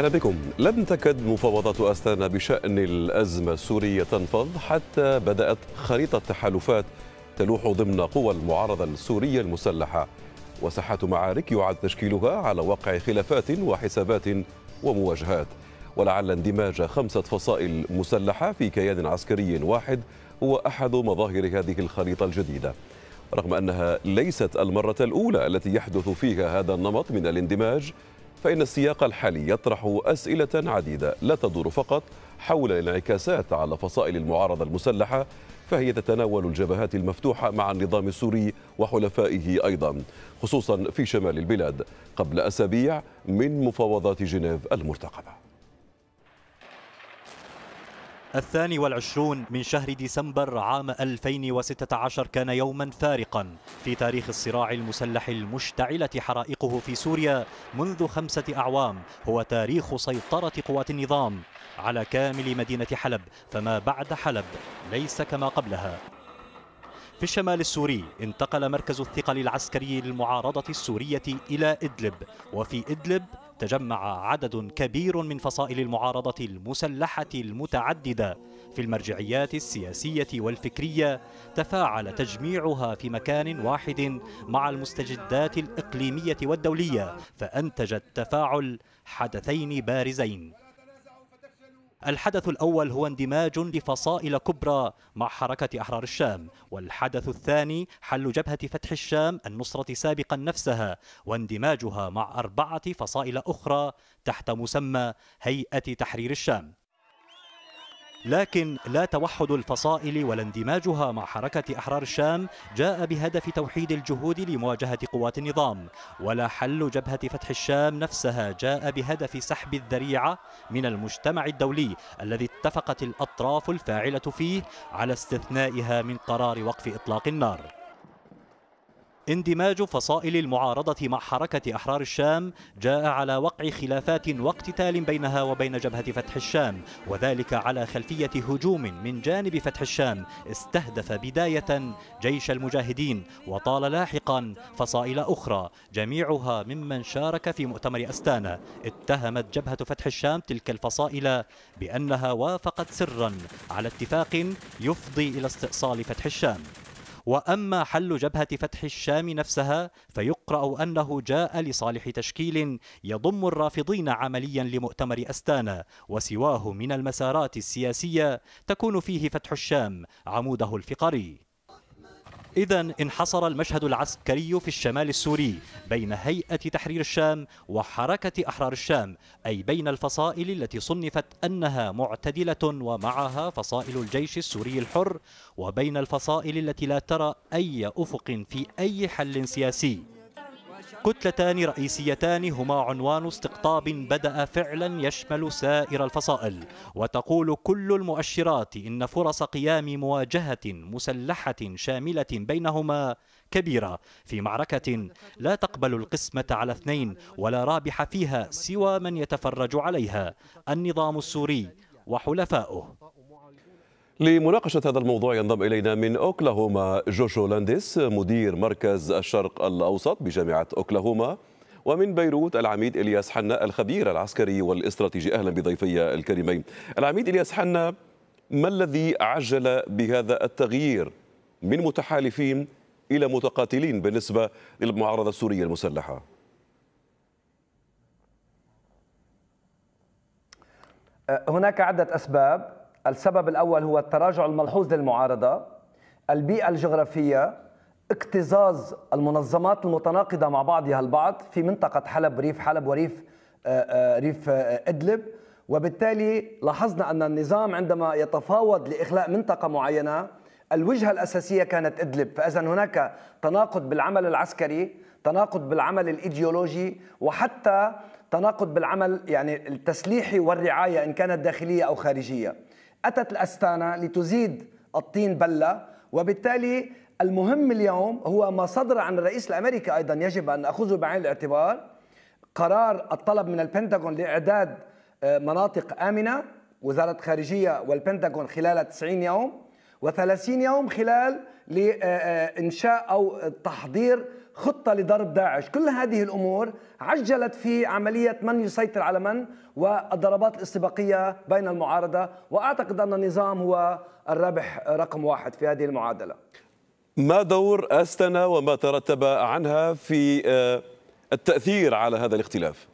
أهلا بكم لم تكد مفاوضات أستانا بشأن الأزمة السورية تنفض حتى بدأت خريطة تحالفات تلوح ضمن قوى المعارضة السورية المسلحة وساحه معارك يعاد تشكيلها على واقع خلافات وحسابات ومواجهات ولعل اندماج خمسة فصائل مسلحة في كيان عسكري واحد هو أحد مظاهر هذه الخريطة الجديدة رغم أنها ليست المرة الأولى التي يحدث فيها هذا النمط من الاندماج فإن السياق الحالي يطرح أسئلة عديدة لا تدور فقط حول الانعكاسات على فصائل المعارضة المسلحة فهي تتناول الجبهات المفتوحة مع النظام السوري وحلفائه أيضا خصوصا في شمال البلاد قبل أسابيع من مفاوضات جنيف المرتقبة الثاني والعشرون من شهر ديسمبر عام 2016 كان يوما فارقا في تاريخ الصراع المسلح المشتعلة حرائقه في سوريا منذ خمسة أعوام هو تاريخ سيطرة قوات النظام على كامل مدينة حلب فما بعد حلب ليس كما قبلها في الشمال السوري انتقل مركز الثقل العسكري للمعارضة السورية إلى إدلب وفي إدلب تجمع عدد كبير من فصائل المعارضة المسلحة المتعددة في المرجعيات السياسية والفكرية تفاعل تجميعها في مكان واحد مع المستجدات الإقليمية والدولية فأنتجت تفاعل حدثين بارزين الحدث الأول هو اندماج لفصائل كبرى مع حركة أحرار الشام والحدث الثاني حل جبهة فتح الشام النصرة سابقا نفسها واندماجها مع أربعة فصائل أخرى تحت مسمى هيئة تحرير الشام لكن لا توحد الفصائل ولا اندماجها مع حركة أحرار الشام جاء بهدف توحيد الجهود لمواجهة قوات النظام ولا حل جبهة فتح الشام نفسها جاء بهدف سحب الذريعة من المجتمع الدولي الذي اتفقت الأطراف الفاعلة فيه على استثنائها من قرار وقف إطلاق النار اندماج فصائل المعارضة مع حركة أحرار الشام جاء على وقع خلافات واقتتال بينها وبين جبهة فتح الشام وذلك على خلفية هجوم من جانب فتح الشام استهدف بداية جيش المجاهدين وطال لاحقا فصائل أخرى جميعها ممن شارك في مؤتمر أستانا اتهمت جبهة فتح الشام تلك الفصائل بأنها وافقت سرا على اتفاق يفضي إلى استئصال فتح الشام وأما حل جبهة فتح الشام نفسها فيقرأ أنه جاء لصالح تشكيل يضم الرافضين عمليا لمؤتمر أستانا وسواه من المسارات السياسية تكون فيه فتح الشام عموده الفقري إذا انحصر المشهد العسكري في الشمال السوري بين هيئة تحرير الشام وحركة أحرار الشام أي بين الفصائل التي صنفت أنها معتدلة ومعها فصائل الجيش السوري الحر وبين الفصائل التي لا ترى أي أفق في أي حل سياسي كتلتان رئيسيتان هما عنوان استقطاب بدأ فعلا يشمل سائر الفصائل وتقول كل المؤشرات إن فرص قيام مواجهة مسلحة شاملة بينهما كبيرة في معركة لا تقبل القسمة على اثنين ولا رابح فيها سوى من يتفرج عليها النظام السوري وحلفاؤه لمناقشة هذا الموضوع ينضم إلينا من أوكلاهوما جوشو لانديس مدير مركز الشرق الأوسط بجامعة أوكلاهوما ومن بيروت العميد إلياس حنا الخبير العسكري والاستراتيجي أهلا بضيفي الكريمين العميد إلياس حنا ما الذي عجل بهذا التغيير من متحالفين إلى متقاتلين بالنسبة للمعارضة السورية المسلحة؟ أه، هناك عدة أسباب السبب الأول هو التراجع الملحوظ للمعارضة البيئة الجغرافية اكتظاظ المنظمات المتناقضة مع بعضها البعض في منطقة حلب ريف حلب وريف آه، آه، ريف آه، إدلب وبالتالي لاحظنا أن النظام عندما يتفاوض لإخلاء منطقة معينة الوجهة الأساسية كانت إدلب فإذا هناك تناقض بالعمل العسكري تناقض بالعمل الإيديولوجي وحتى تناقض بالعمل يعني التسليحي والرعاية إن كانت داخلية أو خارجية أتت الأستانة لتزيد الطين بلة وبالتالي المهم اليوم هو ما صدر عن الرئيس الأمريكي أيضا يجب أن نأخذه بعين الاعتبار قرار الطلب من البنتاغون لإعداد آه، مناطق آمنة وزارة خارجية والبنتاغون خلال 90 يوم و30 يوم خلال لإنشاء آه، آه، أو تحضير خطة لضرب داعش كل هذه الأمور عجلت في عملية من يسيطر على من والضربات الاستباقية بين المعارضة وأعتقد أن النظام هو الرابح رقم واحد في هذه المعادلة ما دور أستنا وما ترتب عنها في آه، التأثير على هذا الاختلاف؟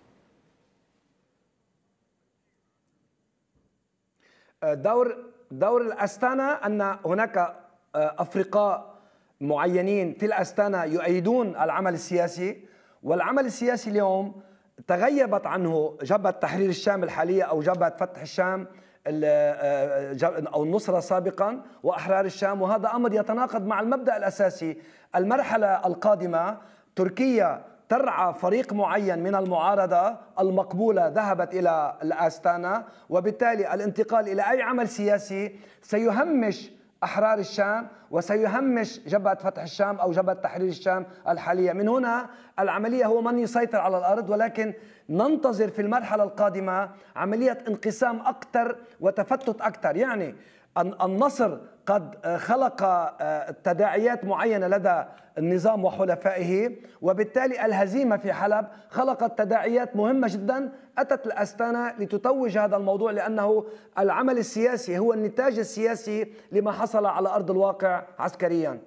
آه، دور دور الاستانا ان هناك آه، افرقاء معينين في الأستانة يؤيدون العمل السياسي والعمل السياسي اليوم تغيبت عنه جبهة تحرير الشام الحالية أو جبهة فتح الشام آه، أو النصرة سابقا وأحرار الشام وهذا أمر يتناقض مع المبدأ الأساسي المرحلة القادمة تركيا ترعى فريق معين من المعارضة المقبولة ذهبت إلى الأستانة وبالتالي الانتقال إلى أي عمل سياسي سيهمش أحرار الشام وسيهمش جبهة فتح الشام أو جبهة تحرير الشام الحالية من هنا العملية هو من يسيطر على الأرض ولكن ننتظر في المرحلة القادمة عملية انقسام أكثر وتفتت أكثر يعني النصر قد آه، خلق آه، تداعيات معينة لدى النظام وحلفائه وبالتالي الهزيمة في حلب خلقت تداعيات مهمة جدا أتت الأستانة لتتوج هذا الموضوع لأنه العمل السياسي هو النتاج السياسي لما حصل على أرض الواقع عسكريا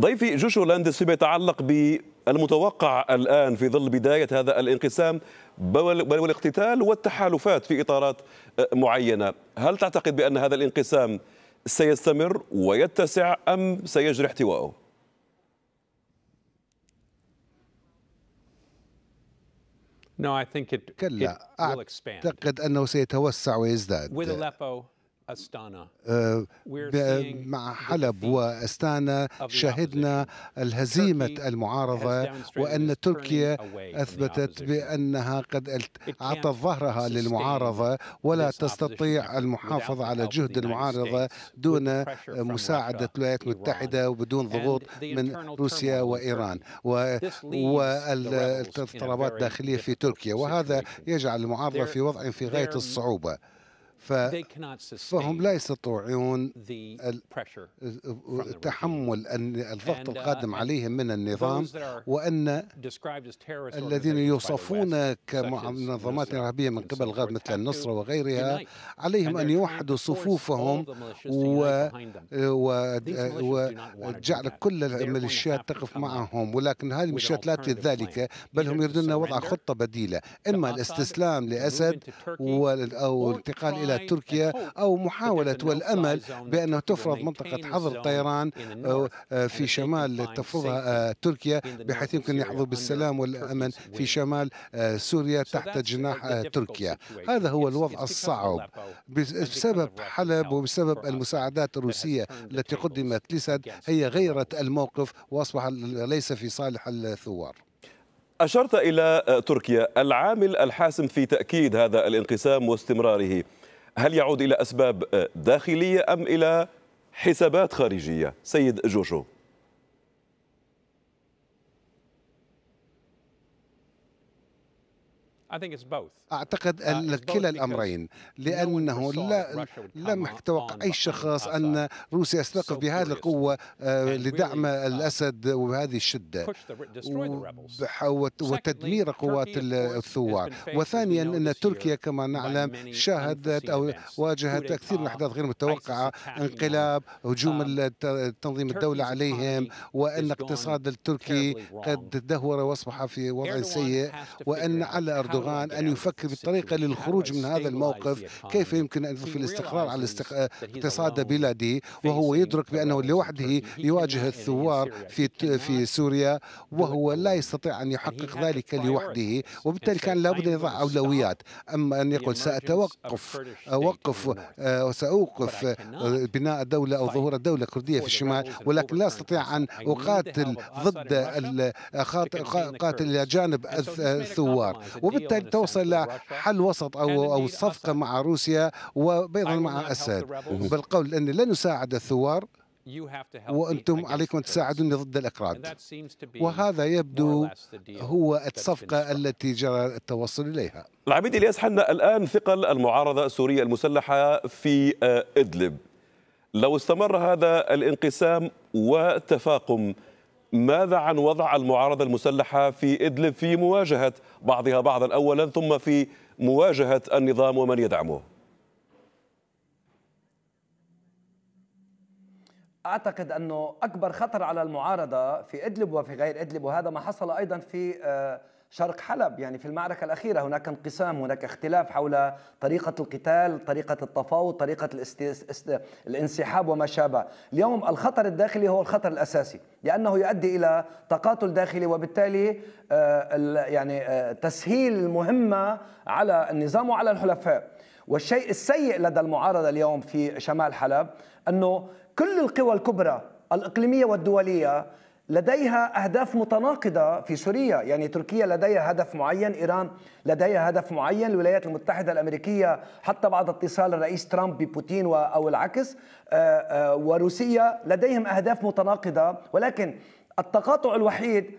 ضيفي جوشو لاندس فيما يتعلق ب المتوقع الآن في ظل بداية هذا الانقسام بل والاقتتال والتحالفات في إطارات آه، معينة هل تعتقد بأن هذا الانقسام سيستمر ويتسع أم سيجري احتوائه لا أعتقد أنه سيتوسع ويزداد آه، مع حلب واستانا شهدنا الهزيمة المعارضة وأن تركيا أثبتت بأنها قد أعطت ظهرها للمعارضة ولا تستطيع المحافظة على جهد المعارضة دون مساعدة الولايات المتحدة وبدون ضغوط من روسيا وإيران والاضطرابات الداخلية في تركيا وهذا يجعل المعارضة في وضع في غاية الصعوبة فهم لا يستطيعون تحمل الضغط uh, القادم عليهم من النظام وأن الذين يوصفون كمنظمات إرهابية من قبل الغرب مثل النصرة وغيرها عليهم أن يوحدوا صفوفهم وجعل آه، آه، كل الميليشيات تقف معهم ولكن هذه الميليشيات لا تريد ذلك بل هم يريدون وضع خطة بديلة إما الاستسلام لأسد أو الانتقال إلى الى تركيا أو محاولة والأمل بان تفرض منطقة حظر طيران آه، آه، آه، في شمال تفرضها تركيا بحيث يمكن يحظوا بالسلام والأمن في شمال سوريا تحت جناح تركيا هذا هو الوضع الصعب بسبب حلب وبسبب المساعدات الروسية التي قدمت لسد هي غيرت الموقف وأصبح ليس في صالح الثوار أشرت إلى تركيا العامل الحاسم في تأكيد هذا الانقسام واستمراره هل يعود إلى أسباب داخلية أم إلى حسابات خارجية سيد جوجو أعتقد uh, أن كلا الأمرين لأنه لا لم يتوقع أي شخص أن روسيا ستقف بهذه القوة آه، لدعم uh, الأسد وبهذه الشدة وتدمير قوات الثوار وثانيا أن تركيا كما نعلم شاهدت أو واجهت كثير من الأحداث غير متوقعة انقلاب uh, هجوم um, تنظيم الدولة عليهم وأن الاقتصاد التركي قد تدهور وأصبح في وضع سيء وأن على أردوغان أردوغان أن يفكر بالطريقة للخروج من هذا الموقف كيف يمكن أن يضيف الاستقرار على اقتصاد بلاده وهو يدرك بأنه لوحده يواجه الثوار في في سوريا وهو لا يستطيع أن يحقق ذلك لوحده وبالتالي كان لابد أن يضع أولويات أما أن يقول سأتوقف أوقف آه، وسأوقف آه، بناء الدولة أو ظهور الدولة الكردية في الشمال ولكن لا أستطيع أن أقاتل ضد أقاتل إلى جانب الثوار وبالتالي وبالتالي توصل لحل وسط أو أو صفقة مع روسيا وأيضا مع أسد بالقول أن لن نساعد الثوار وأنتم عليكم أن تساعدوني ضد الأكراد وهذا يبدو هو الصفقة التي جرى التوصل إليها العبيد إلياس حنا الآن ثقل المعارضة السورية المسلحة في آه، إدلب لو استمر هذا الانقسام وتفاقم ماذا عن وضع المعارضة المسلحة في إدلب في مواجهة بعضها بعضا أولا ثم في مواجهة النظام ومن يدعمه أعتقد أنه أكبر خطر على المعارضة في إدلب وفي غير إدلب وهذا ما حصل أيضا في آه، شرق حلب يعني في المعركة الأخيرة هناك انقسام هناك اختلاف حول طريقة القتال طريقة التفاوض طريقة الانسحاب وما شابه اليوم الخطر الداخلي هو الخطر الأساسي لأنه يؤدي إلى تقاتل داخلي وبالتالي آه، يعني آه، تسهيل المهمة على النظام وعلى الحلفاء والشيء السيء لدى المعارضة اليوم في شمال حلب أنه كل القوى الكبرى الإقليمية والدولية لديها أهداف متناقضة في سوريا يعني تركيا لديها هدف معين إيران لديها هدف معين الولايات المتحدة الأمريكية حتى بعد اتصال الرئيس ترامب ببوتين أو العكس آه، آه، وروسيا لديهم أهداف متناقضة ولكن التقاطع الوحيد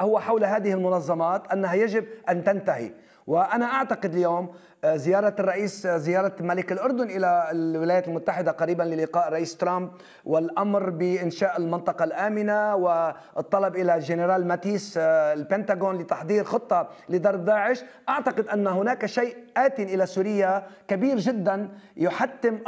هو حول هذه المنظمات انها يجب ان تنتهي وانا اعتقد اليوم آه، زيارة الرئيس آه، زيارة ملك الأردن إلى الولايات المتحدة قريبا للقاء رئيس ترامب والأمر بإنشاء المنطقة الآمنة والطلب إلى جنرال ماتيس آه، البنتاغون لتحضير خطة لضرب داعش أعتقد أن هناك شيء آت إلى سوريا كبير جدا يحتم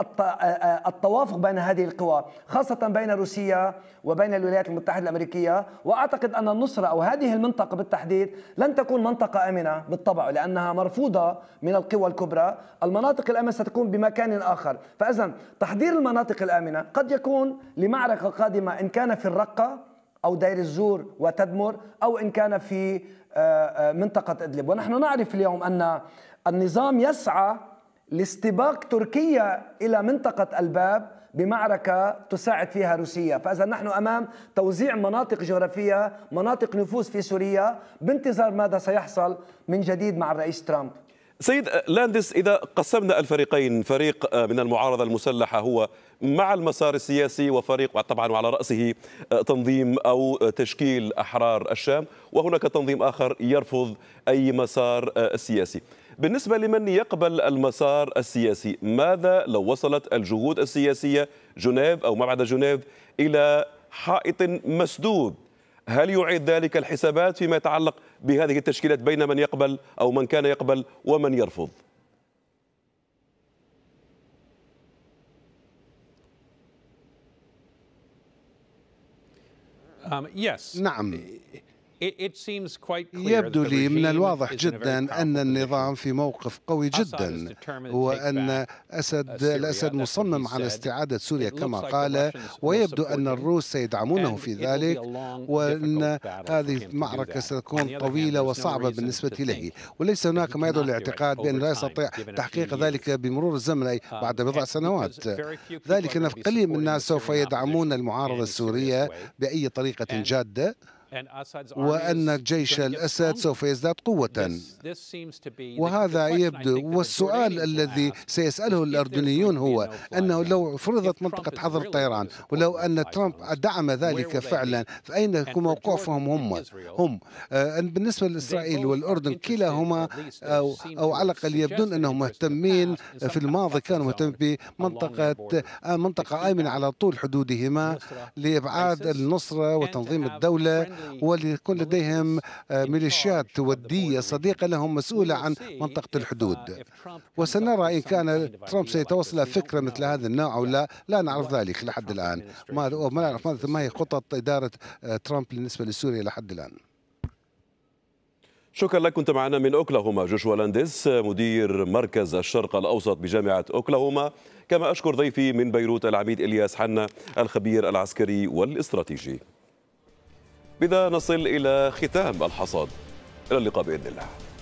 التوافق بين هذه القوى خاصة بين روسيا وبين الولايات المتحدة الأمريكية وأعتقد أن النصرة أو هذه المنطقة بالتحديد لن تكون منطقة آمنة بالطبع لأنها مرفوضة من القوى القوى الكبرى المناطق الامنه ستكون بمكان اخر فاذا تحضير المناطق الامنه قد يكون لمعركه قادمه ان كان في الرقه او دير الزور وتدمر او ان كان في آه، آه، منطقه ادلب ونحن نعرف اليوم ان النظام يسعى لاستباق تركيا الى منطقه الباب بمعركة تساعد فيها روسيا فإذا نحن أمام توزيع مناطق جغرافية مناطق نفوذ في سوريا بانتظار ماذا سيحصل من جديد مع الرئيس ترامب سيد لاندس إذا قسمنا الفريقين فريق آه، من المعارضة المسلحة هو مع المسار السياسي وفريق طبعا وعلى رأسه آه، تنظيم أو تشكيل أحرار الشام وهناك تنظيم آخر يرفض أي مسار آه، سياسي بالنسبة لمن يقبل المسار السياسي ماذا لو وصلت الجهود السياسية جنيف أو مبعد جنيف إلى حائط مسدود هل يعيد ذلك الحسابات فيما يتعلق بهذه التشكيلات بين من يقبل أو من كان يقبل ومن يرفض um, نعم يبدو لي من الواضح جدا أن النظام في موقف قوي جدا وأن uh, أسد الأسد مصمم على استعادة سوريا كما قال ويبدو أن الروس سيدعمونه في ذلك وأن هذه المعركة ستكون طويلة وصعبة بالنسبة إليه وليس هناك ما يدعو الاعتقاد بأن لا يستطيع تحقيق ذلك بمرور الزمن أي uh, بعد بضع سنوات ذلك أن قليل من الناس سوف يدعمون المعارضة السورية بأي طريقة جادة وأن جيش الأسد سوف يزداد قوة وهذا يبدو والسؤال الذي سيسأله الأردنيون هو أنه لو فرضت منطقة حظر الطيران ولو أن ترامب دعم ذلك فعلا فأين يكون موقفهم هم هم آه، بالنسبة لإسرائيل والأردن كلاهما أو, أو على الأقل يبدون أنهم مهتمين في الماضي كانوا مهتمين بمنطقة منطقة آمنة على طول حدودهما لإبعاد النصرة وتنظيم الدولة ولكل لديهم آه، ميليشيات ودية صديقة لهم مسؤولة عن منطقة uh, الحدود وسنرى إن كان ترامب سيتوصل فكرة مثل uh, هذا النوع أو لا لا نعرف ذلك لحد الآن ما نعرف ما هي خطط إدارة آه، ترامب بالنسبة لسوريا لحد الآن شكرا لك كنت معنا من اوكلاهوما جوشوا لانديس مدير مركز الشرق الاوسط بجامعه اوكلاهوما كما اشكر ضيفي من بيروت العميد الياس حنا الخبير العسكري والاستراتيجي بذا نصل إلى ختام الحصاد إلى اللقاء بإذن الله